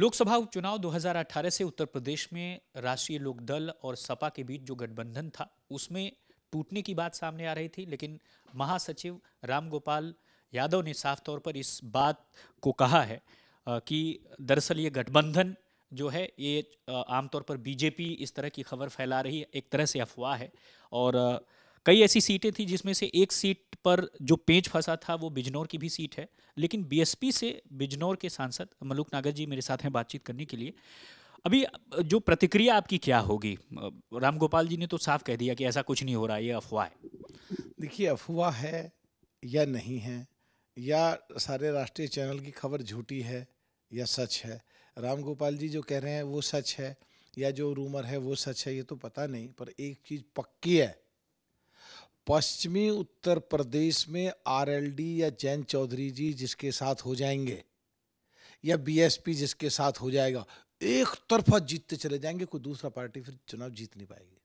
लोकसभा उपचुनाव 2018 से उत्तर प्रदेश में राष्ट्रीय लोकदल और सपा के बीच जो गठबंधन था उसमें टूटने की बात सामने आ रही थी लेकिन महासचिव रामगोपाल यादव ने साफ तौर पर इस बात को कहा है कि दरअसल ये गठबंधन जो है ये आमतौर पर बीजेपी इस तरह की खबर फैला रही है एक तरह से अफवाह है और कई ऐसी सीटें थी जिसमें से एक सीट पर जो पेंच फंसा था वो बिजनौर की भी सीट है लेकिन बीएसपी से बिजनौर के सांसद मलूक नागर जी मेरे साथ हैं बातचीत करने के लिए अभी जो प्रतिक्रिया आपकी क्या होगी राम गोपाल जी ने तो साफ कह दिया कि ऐसा कुछ नहीं हो रहा ये अफवाह है देखिए अफवाह है या नहीं है या सारे राष्ट्रीय चैनल की खबर झूठी है या सच है राम जी जो कह रहे हैं वो सच है या जो रूमर है वो सच है ये तो पता नहीं पर एक चीज़ पक्की है पश्चिमी उत्तर प्रदेश में आरएलडी या जैन चौधरी जी जिसके साथ हो जाएंगे या बीएसपी जिसके साथ हो जाएगा एक तरफा जीतते चले जाएंगे कोई दूसरा पार्टी फिर चुनाव जीत नहीं पाएगी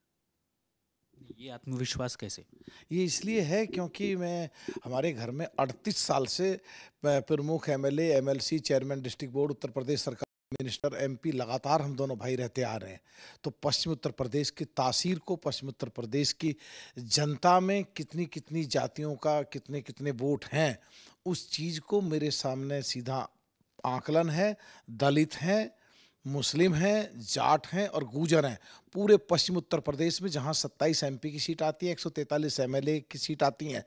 ये आत्मविश्वास कैसे ये इसलिए है क्योंकि मैं हमारे घर में 38 साल से प्रमुख MLA MLC chairman district board Uttar Pradesh सरकार मिनिस्टर एमपी लगातार हम दोनों भाई रहते आ रहे हैं तो पश्चिम उत्तर प्रदेश की तासीर को पश्चिम उत्तर प्रदेश की जनता में कितनी कितनी जातियों का कितने कितने वोट हैं उस चीज़ को मेरे सामने सीधा आकलन है दलित हैं मुस्लिम हैं जाट हैं और गुजर हैं पूरे पश्चिम उत्तर प्रदेश में जहां 27 एमपी की सीट आती है 143 एमएलए की सीट आती हैं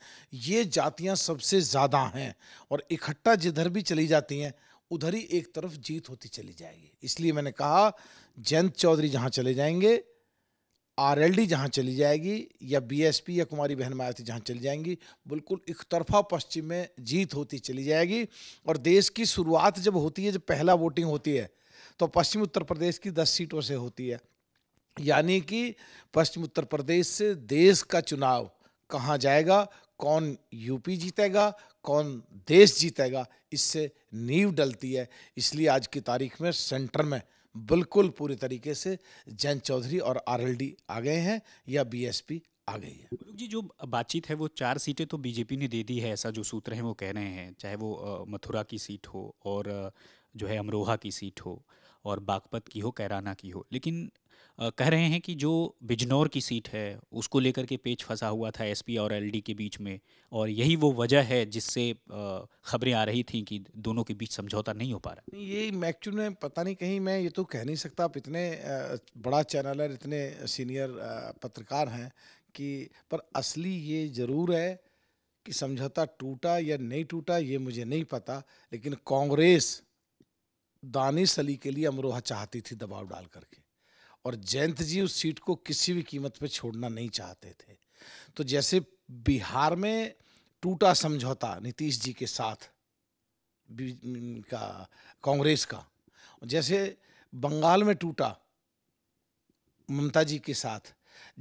ये जातियां सबसे ज़्यादा हैं और इकट्ठा जिधर भी चली जाती हैं उधर ही एक तरफ जीत होती चली जाएगी इसलिए मैंने कहा जयंत चौधरी जहां चले जाएंगे आरएलडी जहां चली जाएगी या बीएसपी या कुमारी बहन मायावती जहां चली जाएंगी बिल्कुल एक तरफा पश्चिम में जीत होती चली जाएगी और देश की शुरुआत जब होती है जब पहला वोटिंग होती है तो पश्चिम उत्तर प्रदेश की दस सीटों से होती है यानी कि पश्चिम उत्तर प्रदेश से देश का चुनाव कहाँ जाएगा कौन यूपी जीतेगा कौन देश जीतेगा इससे नींव डलती है इसलिए आज की तारीख में सेंटर में बिल्कुल पूरी तरीके से जैन चौधरी और आरएलडी आ गए हैं या बीएसपी आ गई है जी जो बातचीत है वो चार सीटें तो बीजेपी ने दे दी है ऐसा जो सूत्र हैं वो कह रहे हैं चाहे वो मथुरा की सीट हो और जो है अमरोहा की सीट हो और बागपत की हो कैराना की हो लेकिन कह रहे हैं कि जो बिजनौर की सीट है उसको लेकर के पेच फंसा हुआ था एसपी और एलडी के बीच में और यही वो वजह है जिससे खबरें आ रही थी कि दोनों के बीच समझौता नहीं हो पा रहा ये मैक्चुअल में पता नहीं कहीं मैं ये तो कह नहीं सकता आप इतने बड़ा चैनलर इतने सीनियर पत्रकार हैं कि पर असली ये ज़रूर है कि समझौता टूटा या नहीं टूटा ये मुझे नहीं पता लेकिन कांग्रेस दानिश अली के लिए अमरोहा चाहती थी दबाव डाल करके और जयंत जी उस सीट को किसी भी कीमत पे छोड़ना नहीं चाहते थे तो जैसे बिहार में टूटा समझौता नीतीश जी के साथ का कांग्रेस का जैसे बंगाल में टूटा ममता जी के साथ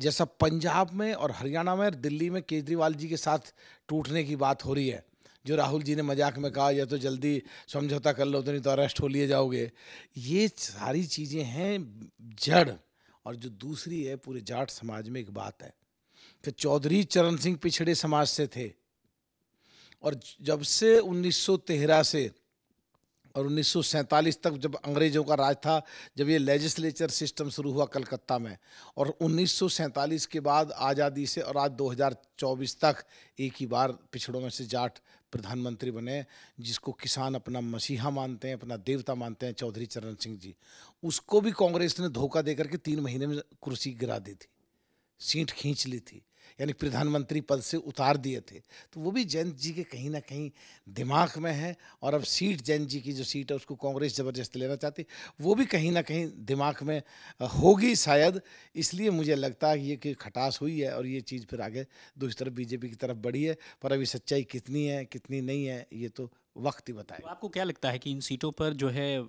जैसा पंजाब में और हरियाणा में और दिल्ली में केजरीवाल जी के साथ टूटने की बात हो रही है जो राहुल जी ने मजाक में कहा या तो जल्दी समझौता कर लो तो नहीं तो अरेस्ट हो लिए जाओगे ये सारी चीज़ें हैं जड़ और जो दूसरी है पूरे जाट समाज में एक बात है कि चौधरी चरण सिंह पिछड़े समाज से थे और जब से उन्नीस से और उन्नीस तक जब अंग्रेजों का राज था जब ये लेजिस्लेचर सिस्टम शुरू हुआ कलकत्ता में और उन्नीस के बाद आज़ादी से और आज 2024 तक एक ही बार पिछड़ों में से जाट प्रधानमंत्री बने जिसको किसान अपना मसीहा मानते हैं अपना देवता मानते हैं चौधरी चरण सिंह जी उसको भी कांग्रेस ने धोखा देकर के तीन महीने में कुर्सी गिरा दी थी सीट खींच ली थी यानी प्रधानमंत्री पद से उतार दिए थे तो वो भी जयंत जी के कहीं ना कहीं दिमाग में है और अब सीट जयंत जी की जो सीट है उसको कांग्रेस ज़बरदस्ती लेना चाहती वो भी कहीं ना कहीं दिमाग में होगी शायद इसलिए मुझे लगता है ये कि खटास हुई है और ये चीज़ फिर आगे दूसरी तरफ बीजेपी की तरफ बढ़ी है पर अभी सच्चाई कितनी है कितनी नहीं है ये तो वक्त ही बताए तो आपको क्या लगता है कि इन सीटों पर जो है आ,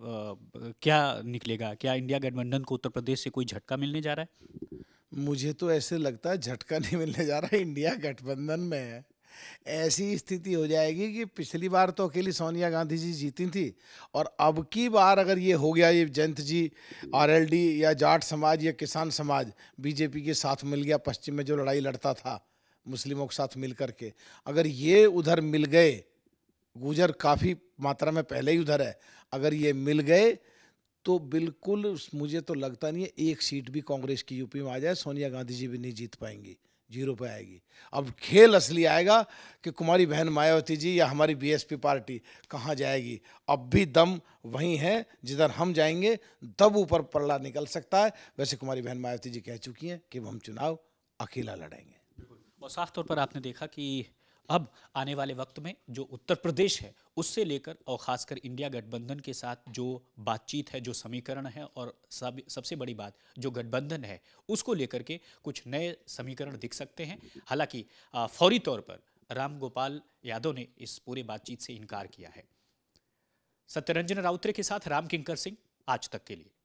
क्या निकलेगा क्या इंडिया गठबंधन को उत्तर प्रदेश से कोई झटका मिलने जा रहा है मुझे तो ऐसे लगता है झटका नहीं मिलने जा रहा इंडिया गठबंधन में ऐसी स्थिति हो जाएगी कि पिछली बार तो अकेली सोनिया गांधी जी जीती थी और अब की बार अगर ये हो गया ये जयंत जी आर या जाट समाज या किसान समाज बीजेपी के साथ मिल गया पश्चिम में जो लड़ाई लड़ता था मुस्लिमों के साथ मिल करके अगर ये उधर मिल गए गुजर काफ़ी मात्रा में पहले ही उधर है अगर ये मिल गए तो बिल्कुल मुझे तो लगता नहीं है एक सीट भी कांग्रेस की यूपी में आ जाए सोनिया गांधी जी भी नहीं जीत पाएंगी जीरो पे आएगी अब खेल असली आएगा कि कुमारी बहन मायावती जी या हमारी बीएसपी पार्टी कहाँ जाएगी अब भी दम वहीं है जिधर हम जाएंगे तब ऊपर पल्ला निकल सकता है वैसे कुमारी बहन मायावती जी कह चुकी हैं कि हम चुनाव अकेला लड़ेंगे और साफ तौर पर आपने देखा कि अब आने वाले वक्त में जो उत्तर प्रदेश है उससे लेकर और खासकर इंडिया गठबंधन के साथ जो बातचीत है जो समीकरण है और सब सबसे बड़ी बात जो गठबंधन है उसको लेकर के कुछ नए समीकरण दिख सकते हैं हालांकि फौरी तौर पर राम गोपाल यादव ने इस पूरे बातचीत से इनकार किया है सत्यरंजन राउतरे के साथ राम किंकर सिंह आज तक के लिए